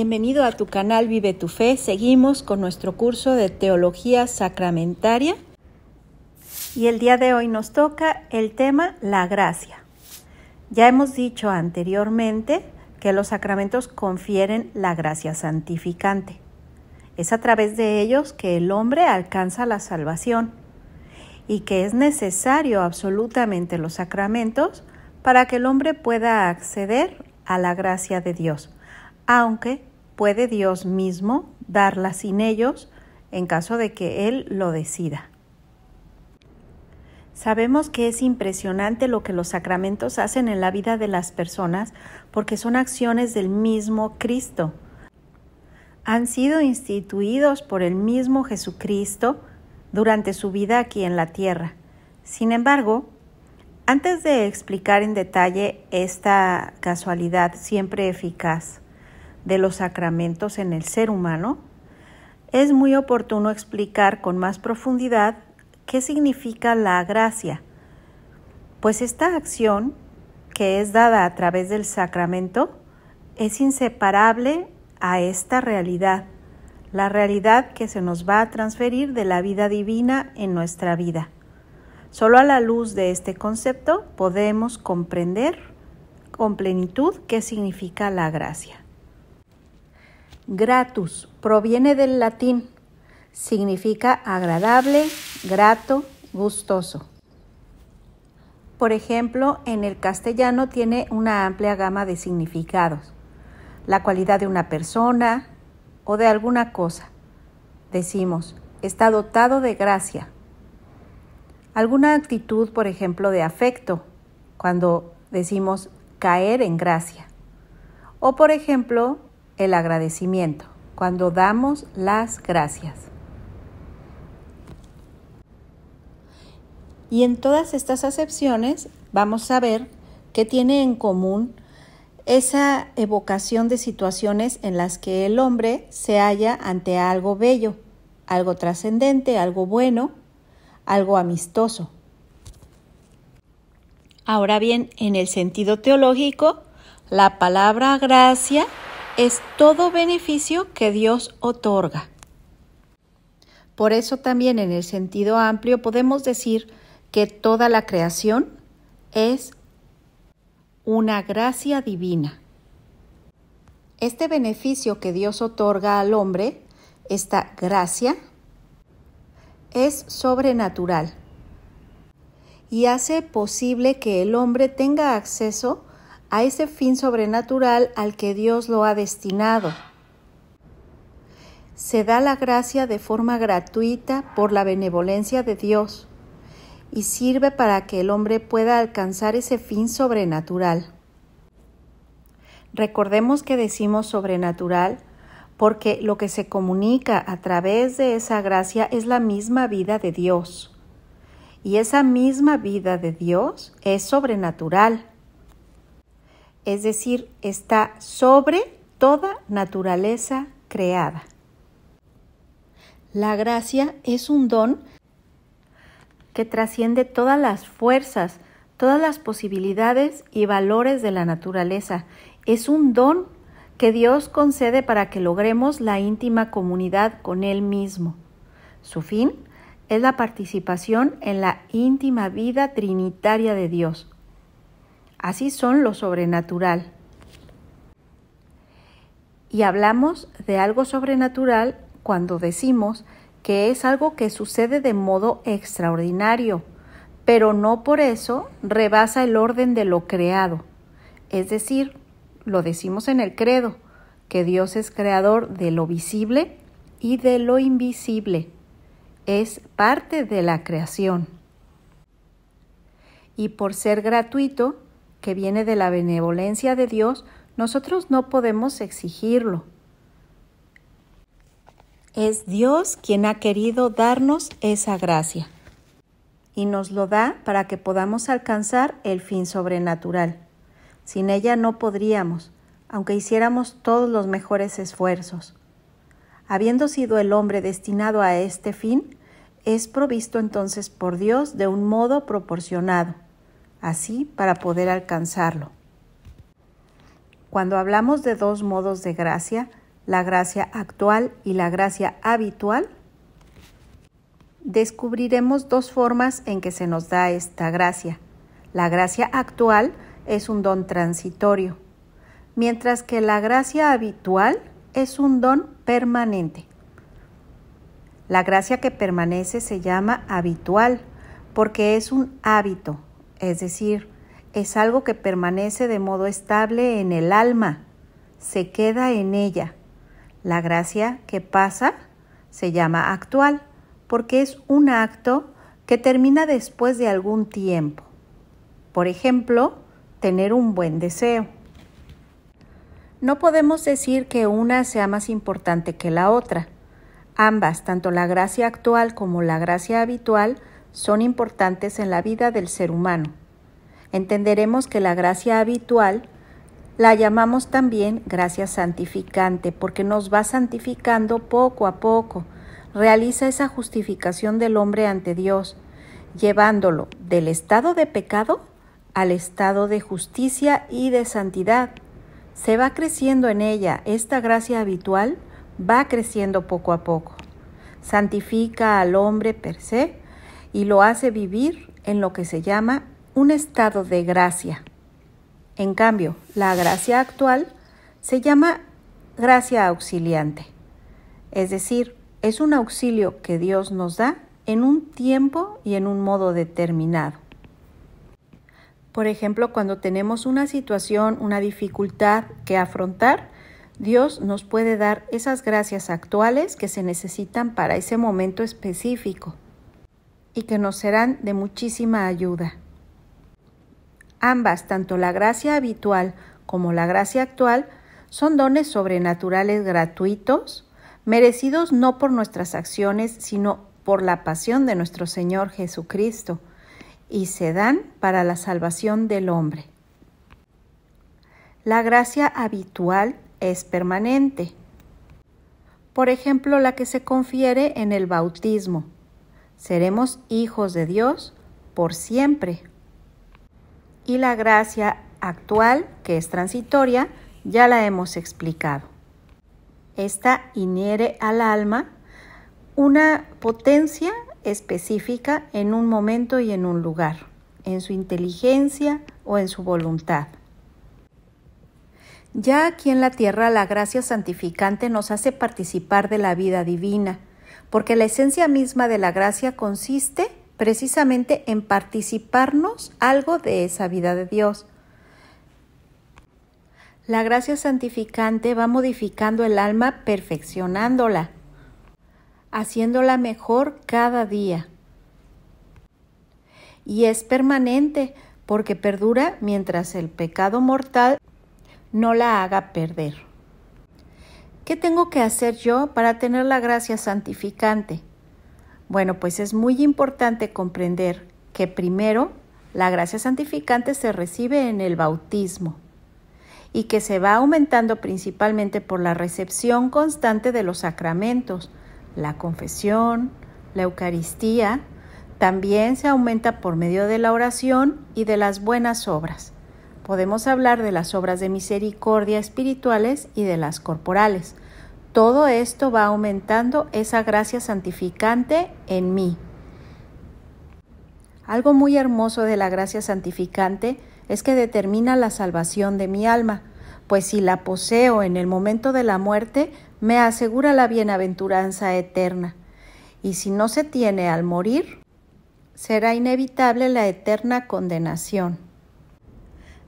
Bienvenido a tu canal Vive tu Fe. Seguimos con nuestro curso de Teología Sacramentaria y el día de hoy nos toca el tema la gracia. Ya hemos dicho anteriormente que los sacramentos confieren la gracia santificante. Es a través de ellos que el hombre alcanza la salvación y que es necesario absolutamente los sacramentos para que el hombre pueda acceder a la gracia de Dios, aunque puede Dios mismo darla sin ellos en caso de que Él lo decida. Sabemos que es impresionante lo que los sacramentos hacen en la vida de las personas porque son acciones del mismo Cristo. Han sido instituidos por el mismo Jesucristo durante su vida aquí en la tierra. Sin embargo, antes de explicar en detalle esta casualidad siempre eficaz, de los sacramentos en el ser humano, es muy oportuno explicar con más profundidad qué significa la gracia, pues esta acción que es dada a través del sacramento es inseparable a esta realidad, la realidad que se nos va a transferir de la vida divina en nuestra vida. Solo a la luz de este concepto podemos comprender con plenitud qué significa la gracia. Gratus proviene del latín, significa agradable, grato, gustoso. Por ejemplo, en el castellano tiene una amplia gama de significados, la cualidad de una persona o de alguna cosa. Decimos, está dotado de gracia. Alguna actitud, por ejemplo, de afecto, cuando decimos caer en gracia. O, por ejemplo, el agradecimiento, cuando damos las gracias. Y en todas estas acepciones vamos a ver que tiene en común esa evocación de situaciones en las que el hombre se halla ante algo bello, algo trascendente, algo bueno, algo amistoso. Ahora bien, en el sentido teológico, la palabra gracia es todo beneficio que Dios otorga. Por eso también en el sentido amplio podemos decir que toda la creación es una gracia divina. Este beneficio que Dios otorga al hombre, esta gracia, es sobrenatural y hace posible que el hombre tenga acceso a ese fin sobrenatural al que Dios lo ha destinado. Se da la gracia de forma gratuita por la benevolencia de Dios y sirve para que el hombre pueda alcanzar ese fin sobrenatural. Recordemos que decimos sobrenatural porque lo que se comunica a través de esa gracia es la misma vida de Dios. Y esa misma vida de Dios es sobrenatural es decir, está sobre toda naturaleza creada. La gracia es un don que trasciende todas las fuerzas, todas las posibilidades y valores de la naturaleza. Es un don que Dios concede para que logremos la íntima comunidad con Él mismo. Su fin es la participación en la íntima vida trinitaria de Dios, Así son lo sobrenatural. Y hablamos de algo sobrenatural cuando decimos que es algo que sucede de modo extraordinario, pero no por eso rebasa el orden de lo creado. Es decir, lo decimos en el credo, que Dios es creador de lo visible y de lo invisible. Es parte de la creación. Y por ser gratuito, que viene de la benevolencia de Dios, nosotros no podemos exigirlo. Es Dios quien ha querido darnos esa gracia y nos lo da para que podamos alcanzar el fin sobrenatural. Sin ella no podríamos, aunque hiciéramos todos los mejores esfuerzos. Habiendo sido el hombre destinado a este fin, es provisto entonces por Dios de un modo proporcionado así para poder alcanzarlo. Cuando hablamos de dos modos de gracia, la gracia actual y la gracia habitual, descubriremos dos formas en que se nos da esta gracia. La gracia actual es un don transitorio, mientras que la gracia habitual es un don permanente. La gracia que permanece se llama habitual porque es un hábito, es decir, es algo que permanece de modo estable en el alma, se queda en ella. La gracia que pasa se llama actual porque es un acto que termina después de algún tiempo. Por ejemplo, tener un buen deseo. No podemos decir que una sea más importante que la otra. Ambas, tanto la gracia actual como la gracia habitual, son importantes en la vida del ser humano. Entenderemos que la gracia habitual la llamamos también gracia santificante, porque nos va santificando poco a poco, realiza esa justificación del hombre ante Dios, llevándolo del estado de pecado al estado de justicia y de santidad. Se va creciendo en ella, esta gracia habitual va creciendo poco a poco. Santifica al hombre per se, y lo hace vivir en lo que se llama un estado de gracia. En cambio, la gracia actual se llama gracia auxiliante, es decir, es un auxilio que Dios nos da en un tiempo y en un modo determinado. Por ejemplo, cuando tenemos una situación, una dificultad que afrontar, Dios nos puede dar esas gracias actuales que se necesitan para ese momento específico y que nos serán de muchísima ayuda. Ambas, tanto la gracia habitual como la gracia actual, son dones sobrenaturales gratuitos, merecidos no por nuestras acciones, sino por la pasión de nuestro Señor Jesucristo, y se dan para la salvación del hombre. La gracia habitual es permanente, por ejemplo, la que se confiere en el bautismo, seremos hijos de Dios por siempre. Y la gracia actual, que es transitoria, ya la hemos explicado. Esta inhiere al alma una potencia específica en un momento y en un lugar, en su inteligencia o en su voluntad. Ya aquí en la tierra la gracia santificante nos hace participar de la vida divina porque la esencia misma de la gracia consiste precisamente en participarnos algo de esa vida de Dios. La gracia santificante va modificando el alma, perfeccionándola, haciéndola mejor cada día. Y es permanente porque perdura mientras el pecado mortal no la haga perder. ¿Qué tengo que hacer yo para tener la gracia santificante? Bueno, pues es muy importante comprender que primero la gracia santificante se recibe en el bautismo y que se va aumentando principalmente por la recepción constante de los sacramentos, la confesión, la Eucaristía, también se aumenta por medio de la oración y de las buenas obras. Podemos hablar de las obras de misericordia espirituales y de las corporales. Todo esto va aumentando esa gracia santificante en mí. Algo muy hermoso de la gracia santificante es que determina la salvación de mi alma, pues si la poseo en el momento de la muerte, me asegura la bienaventuranza eterna. Y si no se tiene al morir, será inevitable la eterna condenación.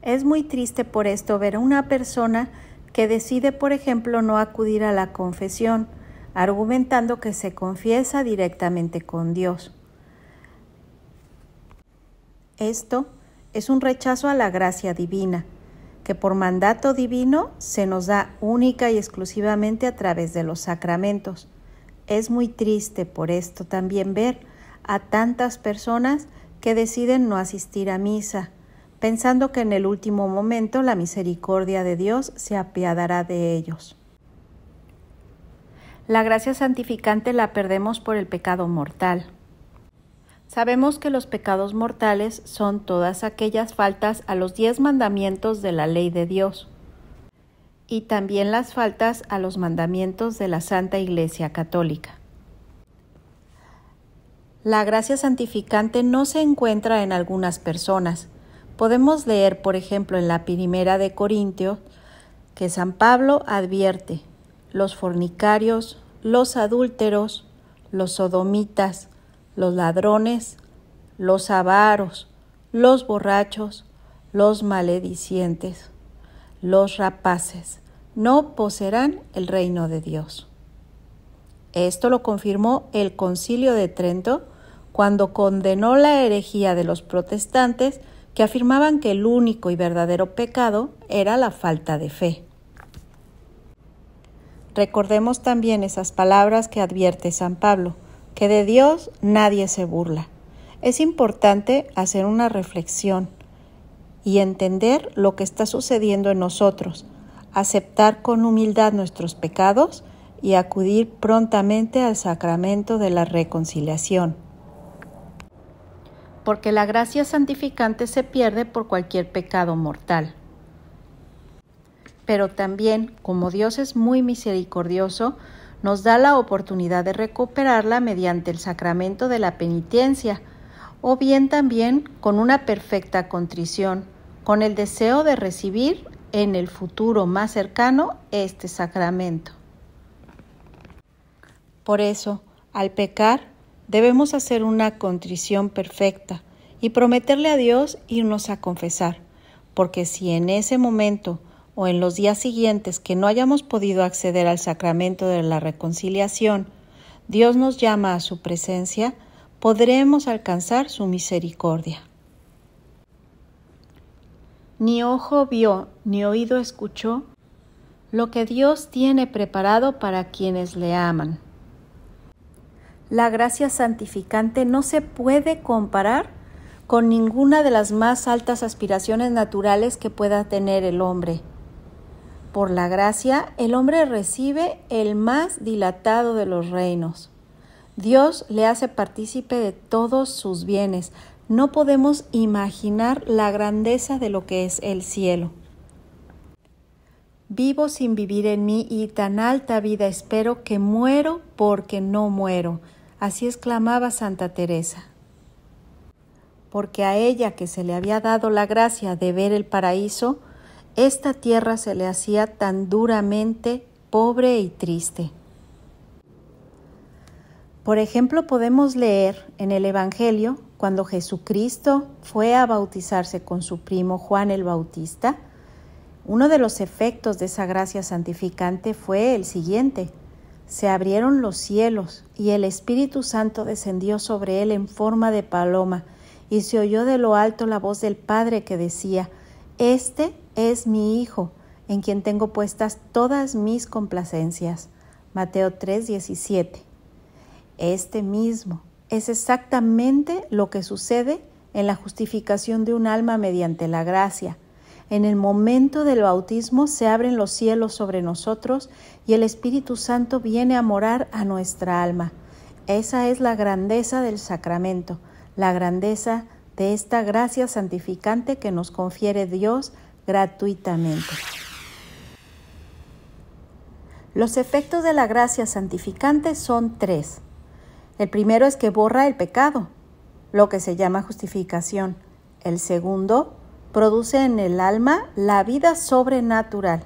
Es muy triste por esto ver a una persona que decide, por ejemplo, no acudir a la confesión, argumentando que se confiesa directamente con Dios. Esto es un rechazo a la gracia divina, que por mandato divino se nos da única y exclusivamente a través de los sacramentos. Es muy triste por esto también ver a tantas personas que deciden no asistir a misa, pensando que en el último momento la misericordia de Dios se apiadará de ellos. La gracia santificante la perdemos por el pecado mortal. Sabemos que los pecados mortales son todas aquellas faltas a los diez mandamientos de la ley de Dios y también las faltas a los mandamientos de la Santa Iglesia Católica. La gracia santificante no se encuentra en algunas personas, Podemos leer, por ejemplo, en la primera de Corintios, que San Pablo advierte, los fornicarios, los adúlteros, los sodomitas, los ladrones, los avaros, los borrachos, los maledicientes, los rapaces, no poseerán el reino de Dios. Esto lo confirmó el concilio de Trento cuando condenó la herejía de los protestantes que afirmaban que el único y verdadero pecado era la falta de fe. Recordemos también esas palabras que advierte San Pablo, que de Dios nadie se burla. Es importante hacer una reflexión y entender lo que está sucediendo en nosotros, aceptar con humildad nuestros pecados y acudir prontamente al sacramento de la reconciliación porque la gracia santificante se pierde por cualquier pecado mortal. Pero también, como Dios es muy misericordioso, nos da la oportunidad de recuperarla mediante el sacramento de la penitencia, o bien también con una perfecta contrición, con el deseo de recibir en el futuro más cercano este sacramento. Por eso, al pecar, debemos hacer una contrición perfecta y prometerle a Dios irnos a confesar, porque si en ese momento o en los días siguientes que no hayamos podido acceder al sacramento de la reconciliación, Dios nos llama a su presencia, podremos alcanzar su misericordia. Ni ojo vio, ni oído escuchó lo que Dios tiene preparado para quienes le aman la gracia santificante no se puede comparar con ninguna de las más altas aspiraciones naturales que pueda tener el hombre. Por la gracia, el hombre recibe el más dilatado de los reinos. Dios le hace partícipe de todos sus bienes. No podemos imaginar la grandeza de lo que es el cielo. Vivo sin vivir en mí y tan alta vida espero que muero porque no muero. Así exclamaba Santa Teresa. Porque a ella que se le había dado la gracia de ver el paraíso, esta tierra se le hacía tan duramente pobre y triste. Por ejemplo, podemos leer en el Evangelio cuando Jesucristo fue a bautizarse con su primo Juan el Bautista, uno de los efectos de esa gracia santificante fue el siguiente se abrieron los cielos y el Espíritu Santo descendió sobre él en forma de paloma, y se oyó de lo alto la voz del Padre que decía, Este es mi Hijo, en quien tengo puestas todas mis complacencias. Mateo 3:17. Este mismo es exactamente lo que sucede en la justificación de un alma mediante la gracia. En el momento del bautismo se abren los cielos sobre nosotros y el Espíritu Santo viene a morar a nuestra alma. Esa es la grandeza del sacramento, la grandeza de esta gracia santificante que nos confiere Dios gratuitamente. Los efectos de la gracia santificante son tres. El primero es que borra el pecado, lo que se llama justificación. El segundo, produce en el alma la vida sobrenatural.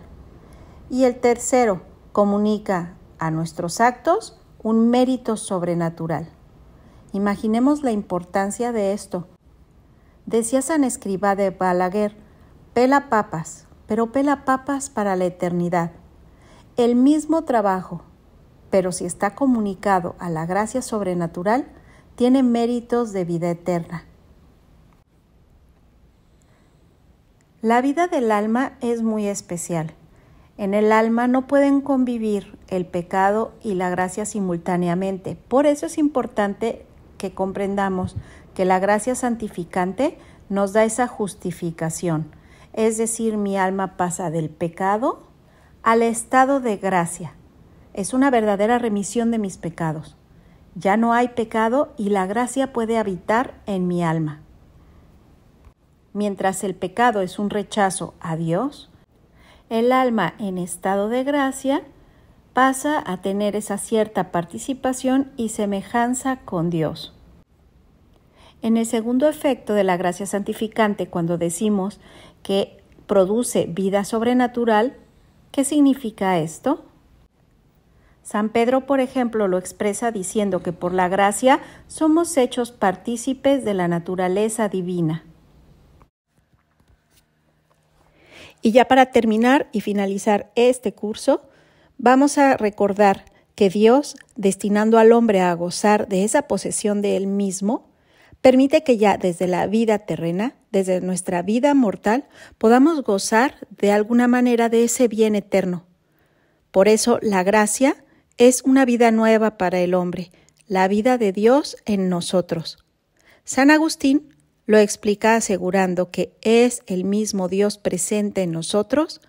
Y el tercero, comunica a nuestros actos un mérito sobrenatural. Imaginemos la importancia de esto. Decía San Escriba de Balaguer, pela papas, pero pela papas para la eternidad. El mismo trabajo, pero si está comunicado a la gracia sobrenatural, tiene méritos de vida eterna. La vida del alma es muy especial. En el alma no pueden convivir el pecado y la gracia simultáneamente. Por eso es importante que comprendamos que la gracia santificante nos da esa justificación. Es decir, mi alma pasa del pecado al estado de gracia. Es una verdadera remisión de mis pecados. Ya no hay pecado y la gracia puede habitar en mi alma. Mientras el pecado es un rechazo a Dios, el alma en estado de gracia pasa a tener esa cierta participación y semejanza con Dios. En el segundo efecto de la gracia santificante, cuando decimos que produce vida sobrenatural, ¿qué significa esto? San Pedro, por ejemplo, lo expresa diciendo que por la gracia somos hechos partícipes de la naturaleza divina. Y ya para terminar y finalizar este curso, vamos a recordar que Dios, destinando al hombre a gozar de esa posesión de él mismo, permite que ya desde la vida terrena, desde nuestra vida mortal, podamos gozar de alguna manera de ese bien eterno. Por eso la gracia es una vida nueva para el hombre, la vida de Dios en nosotros. San Agustín lo explica asegurando que es el mismo Dios presente en nosotros,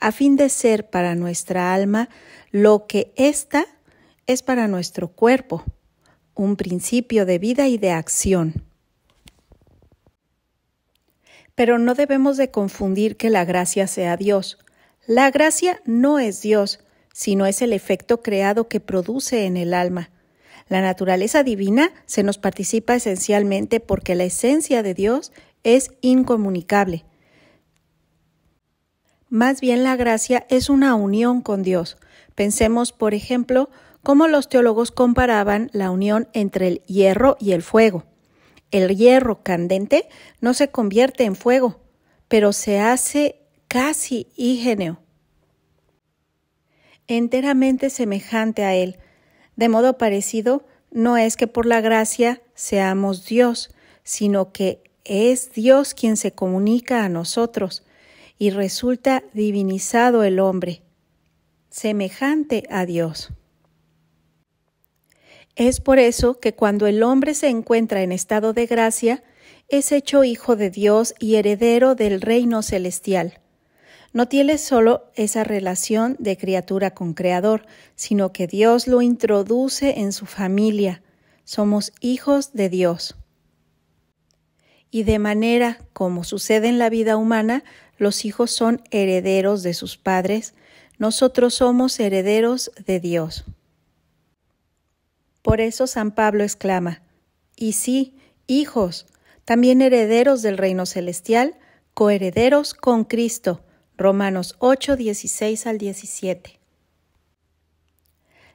a fin de ser para nuestra alma lo que ésta es para nuestro cuerpo, un principio de vida y de acción. Pero no debemos de confundir que la gracia sea Dios. La gracia no es Dios, sino es el efecto creado que produce en el alma, la naturaleza divina se nos participa esencialmente porque la esencia de Dios es incomunicable. Más bien la gracia es una unión con Dios. Pensemos, por ejemplo, cómo los teólogos comparaban la unión entre el hierro y el fuego. El hierro candente no se convierte en fuego, pero se hace casi ígeneo, enteramente semejante a él, de modo parecido, no es que por la gracia seamos Dios, sino que es Dios quien se comunica a nosotros, y resulta divinizado el hombre, semejante a Dios. Es por eso que cuando el hombre se encuentra en estado de gracia, es hecho hijo de Dios y heredero del reino celestial. No tiene solo esa relación de criatura con Creador, sino que Dios lo introduce en su familia. Somos hijos de Dios. Y de manera como sucede en la vida humana, los hijos son herederos de sus padres, nosotros somos herederos de Dios. Por eso San Pablo exclama, y sí, hijos, también herederos del reino celestial, coherederos con Cristo, Romanos 8, 16 al 17.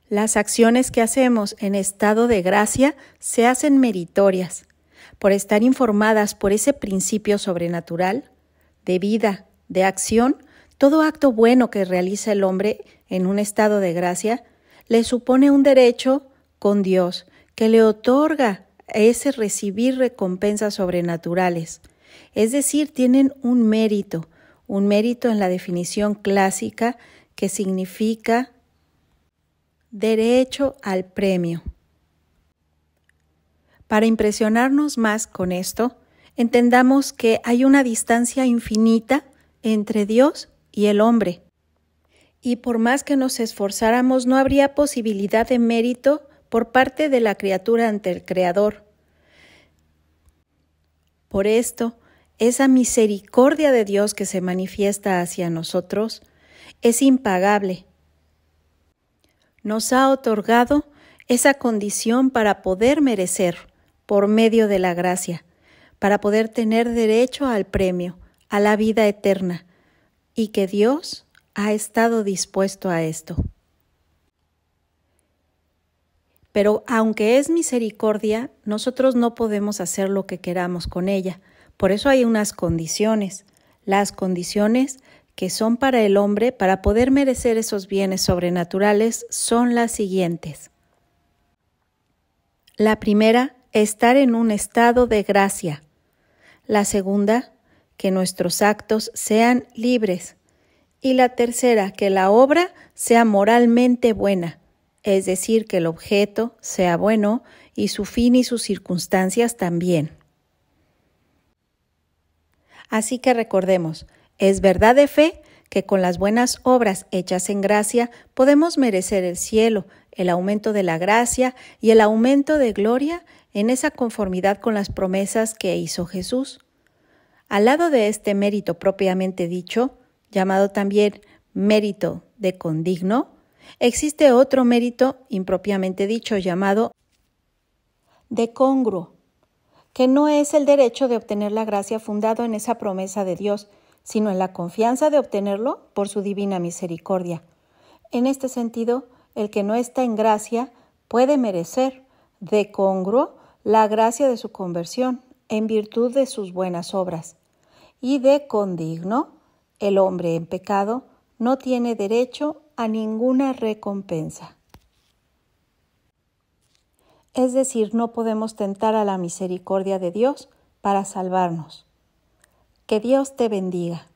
Las acciones que hacemos en estado de gracia se hacen meritorias por estar informadas por ese principio sobrenatural de vida, de acción, todo acto bueno que realiza el hombre en un estado de gracia le supone un derecho con Dios que le otorga ese recibir recompensas sobrenaturales. Es decir, tienen un mérito, un mérito en la definición clásica que significa derecho al premio. Para impresionarnos más con esto, entendamos que hay una distancia infinita entre Dios y el hombre. Y por más que nos esforzáramos, no habría posibilidad de mérito por parte de la criatura ante el Creador. Por esto, esa misericordia de Dios que se manifiesta hacia nosotros es impagable. Nos ha otorgado esa condición para poder merecer por medio de la gracia, para poder tener derecho al premio, a la vida eterna, y que Dios ha estado dispuesto a esto. Pero aunque es misericordia, nosotros no podemos hacer lo que queramos con ella. Por eso hay unas condiciones, las condiciones que son para el hombre para poder merecer esos bienes sobrenaturales son las siguientes. La primera, estar en un estado de gracia. La segunda, que nuestros actos sean libres. Y la tercera, que la obra sea moralmente buena, es decir, que el objeto sea bueno y su fin y sus circunstancias también. Así que recordemos, es verdad de fe que con las buenas obras hechas en gracia podemos merecer el cielo, el aumento de la gracia y el aumento de gloria en esa conformidad con las promesas que hizo Jesús. Al lado de este mérito propiamente dicho, llamado también mérito de condigno, existe otro mérito impropiamente dicho llamado de congruo, que no es el derecho de obtener la gracia fundado en esa promesa de Dios, sino en la confianza de obtenerlo por su divina misericordia. En este sentido, el que no está en gracia puede merecer, de congruo, la gracia de su conversión, en virtud de sus buenas obras. Y de condigno, el hombre en pecado no tiene derecho a ninguna recompensa es decir, no podemos tentar a la misericordia de Dios para salvarnos. Que Dios te bendiga.